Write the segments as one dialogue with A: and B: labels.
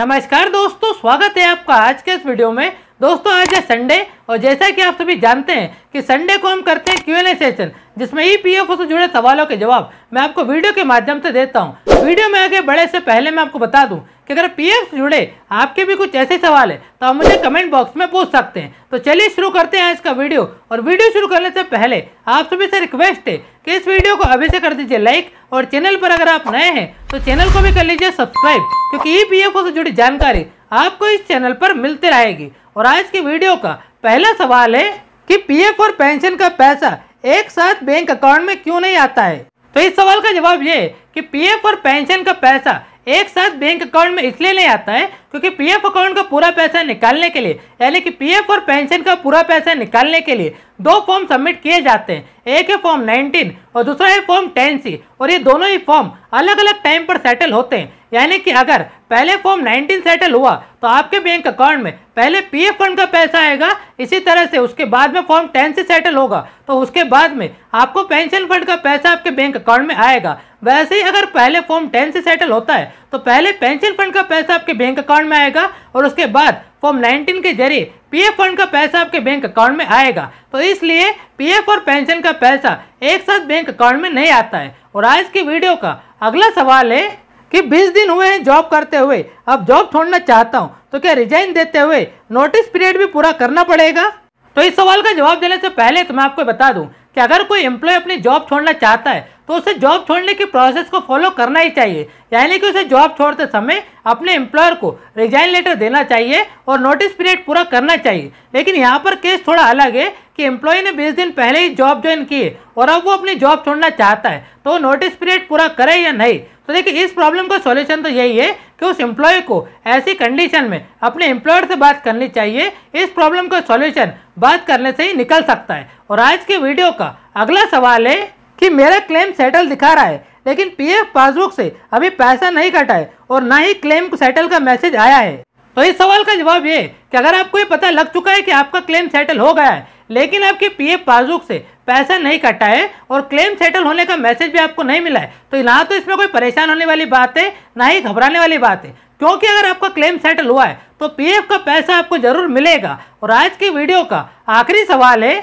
A: नमस्कार दोस्तों स्वागत है आपका आज के इस वीडियो में दोस्तों आज है संडे और जैसा कि आप सभी जानते हैं कि संडे को हम करते हैं क्यू एन सेशन जिसमें ई पी एफ से जुड़े सवालों के जवाब मैं आपको वीडियो के माध्यम से देता हूँ वीडियो में आगे बढ़े से पहले मैं आपको बता दूँ कि अगर पीएफ से जुड़े आपके भी कुछ ऐसे सवाल है तो आप मुझे कमेंट बॉक्स में पूछ सकते हैं तो चलिए शुरू करते हैं इसका वीडियो और वीडियो शुरू करने से पहले आप सभी से रिक्वेस्ट है कि इस वीडियो को अभी से कर दीजिए लाइक और चैनल पर अगर आप नए हैं तो चैनल को भी कर लीजिए सब्सक्राइब क्योंकि ई पी से जुड़ी जानकारी आपको इस चैनल पर मिलती रहेगी और आज की वीडियो का पहला सवाल है कि पीएफ और पेंशन का पैसा एक साथ बैंक अकाउंट में क्यों नहीं आता है तो इस सवाल का जवाब ये है कि पीएफ और पेंशन का पैसा एक साथ बैंक अकाउंट में इसलिए नहीं आता है क्योंकि पीएफ अकाउंट का पूरा पैसा निकालने के लिए यानी कि पीएफ और पेंशन का पूरा पैसा निकालने के लिए दो फॉर्म सबमिट किए जाते हैं एक है फॉर्म 19 और दूसरा है फॉर्म 10 सी और ये दोनों ही फॉर्म अलग अलग टाइम पर सेटल होते हैं यानी कि अगर पहले फॉर्म 19 सेटल हुआ तो आपके बैंक अकाउंट में पहले पीएफ फंड का पैसा आएगा इसी तरह से उसके बाद में फॉर्म 10 से सेटल होगा तो उसके बाद में आपको पेंशन फंड का पैसा आपके बैंक अकाउंट में आएगा वैसे ही अगर पहले फॉर्म 10 से सेटल होता है तो पहले पेंशन फंड का पैसा आपके बैंक अकाउंट में आएगा और उसके बाद फॉर्म नाइनटीन के जरिए पी फंड का पैसा आपके बैंक अकाउंट में आएगा तो इसलिए पी और पेंशन का पैसा एक साथ बैंक अकाउंट में नहीं आता है और आज की वीडियो का अगला सवाल है कि 20 दिन हुए हैं जॉब करते हुए अब जॉब छोड़ना चाहता हूँ तो क्या रिजाइन देते हुए नोटिस पीरियड भी पूरा करना पड़ेगा तो इस सवाल का जवाब देने से पहले तो मैं आपको बता दूं कि अगर कोई एम्प्लॉय अपनी जॉब छोड़ना चाहता है तो उसे जॉब छोड़ने की प्रोसेस को फॉलो करना ही चाहिए यानी कि उसे जॉब छोड़ते समय अपने एम्प्लॉयर को रिजाइन लेटर देना चाहिए और नोटिस पीरियड पूरा करना चाहिए लेकिन यहाँ पर केस थोड़ा अलग है कि एम्प्लॉय ने बीस दिन पहले ही जॉब ज्वाइन किए और अब वो अपनी जॉब छोड़ना चाहता है तो नोटिस पीरियड पूरा करे या नहीं तो देखिए इस प्रॉब्लम का सॉल्यूशन तो यही है कि उस एम्प्लॉय को ऐसी कंडीशन में अपने एम्प्लॉयर से बात करनी चाहिए इस प्रॉब्लम का सॉल्यूशन बात करने से ही निकल सकता है और आज के वीडियो का अगला सवाल है कि मेरा क्लेम सेटल दिखा रहा है लेकिन पीएफ पासबुक से अभी पैसा नहीं कटा है और ना ही क्लेम सेटल का मैसेज आया है तो इस सवाल का जवाब ये कि अगर आपको ये पता लग चुका है कि आपका क्लेम सेटल हो गया है लेकिन आपके पीएफ पासबुक से पैसा नहीं कटा है और क्लेम सेटल होने का मैसेज भी आपको नहीं मिला है तो ना तो इसमें कोई परेशान होने वाली बात है ना ही घबराने वाली बात है क्योंकि अगर आपका क्लेम सेटल हुआ है तो पीएफ का पैसा आपको जरूर मिलेगा और आज की वीडियो का आखिरी सवाल है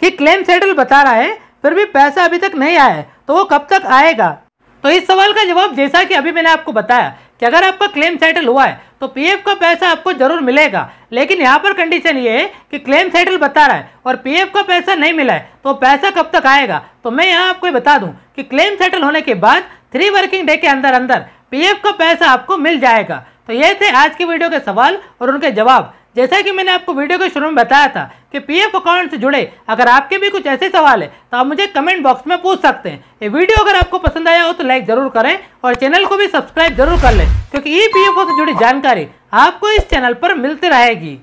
A: कि क्लेम सेटल बता रहा है फिर भी पैसा अभी तक नहीं आया है तो वो कब तक आएगा तो इस सवाल का जवाब जैसा कि अभी मैंने आपको बताया कि अगर आपका क्लेम सेटल हुआ है तो पीएफ का पैसा आपको जरूर मिलेगा लेकिन यहाँ पर कंडीशन ये है कि क्लेम सेटल बता रहा है और पीएफ का पैसा नहीं मिला है तो पैसा कब तक आएगा तो मैं यहाँ आपको बता दूँ कि क्लेम सेटल होने के बाद थ्री वर्किंग डे के अंदर अंदर पीएफ का पैसा आपको मिल जाएगा तो ये थे आज की वीडियो के सवाल और उनके जवाब जैसा कि मैंने आपको वीडियो के शुरू में बताया था कि पीएफ अकाउंट से जुड़े अगर आपके भी कुछ ऐसे सवाल है तो आप मुझे कमेंट बॉक्स में पूछ सकते हैं ये वीडियो अगर आपको पसंद आया हो तो लाइक जरूर करें और चैनल को भी सब्सक्राइब जरूर कर लें क्योंकि ई पी से जुड़ी जानकारी आपको इस चैनल पर मिलती रहेगी